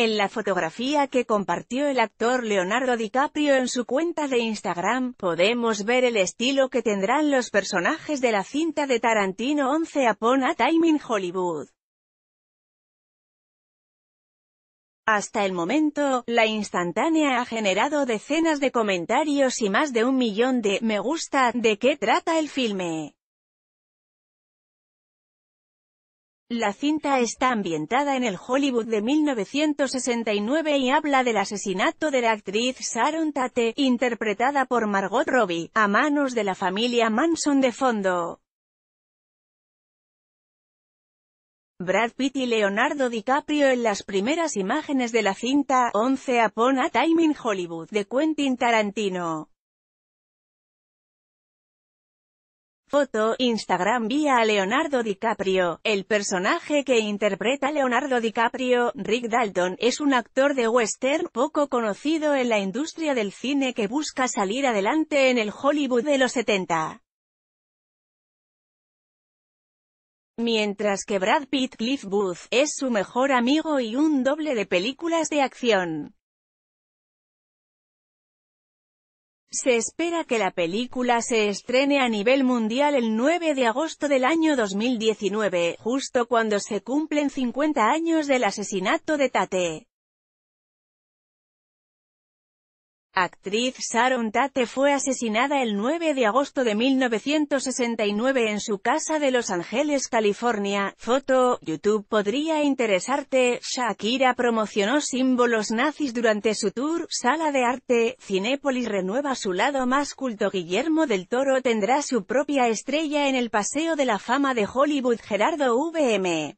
En la fotografía que compartió el actor Leonardo DiCaprio en su cuenta de Instagram, podemos ver el estilo que tendrán los personajes de la cinta de Tarantino 11 Upon a Time in Hollywood. Hasta el momento, la instantánea ha generado decenas de comentarios y más de un millón de «me gusta» de qué trata el filme. La cinta está ambientada en el Hollywood de 1969 y habla del asesinato de la actriz Sharon Tate, interpretada por Margot Robbie, a manos de la familia Manson de fondo. Brad Pitt y Leonardo DiCaprio en las primeras imágenes de la cinta, 11 Upon a Time in Hollywood, de Quentin Tarantino. Foto Instagram vía Leonardo DiCaprio. El personaje que interpreta Leonardo DiCaprio, Rick Dalton, es un actor de western poco conocido en la industria del cine que busca salir adelante en el Hollywood de los 70. Mientras que Brad Pitt Cliff Booth es su mejor amigo y un doble de películas de acción. Se espera que la película se estrene a nivel mundial el 9 de agosto del año 2019, justo cuando se cumplen 50 años del asesinato de Tate. actriz Sharon Tate fue asesinada el 9 de agosto de 1969 en su casa de Los Ángeles, California. Foto, YouTube podría interesarte, Shakira promocionó símbolos nazis durante su tour, Sala de Arte, Cinépolis renueva su lado más culto Guillermo del Toro tendrá su propia estrella en el Paseo de la Fama de Hollywood Gerardo VM.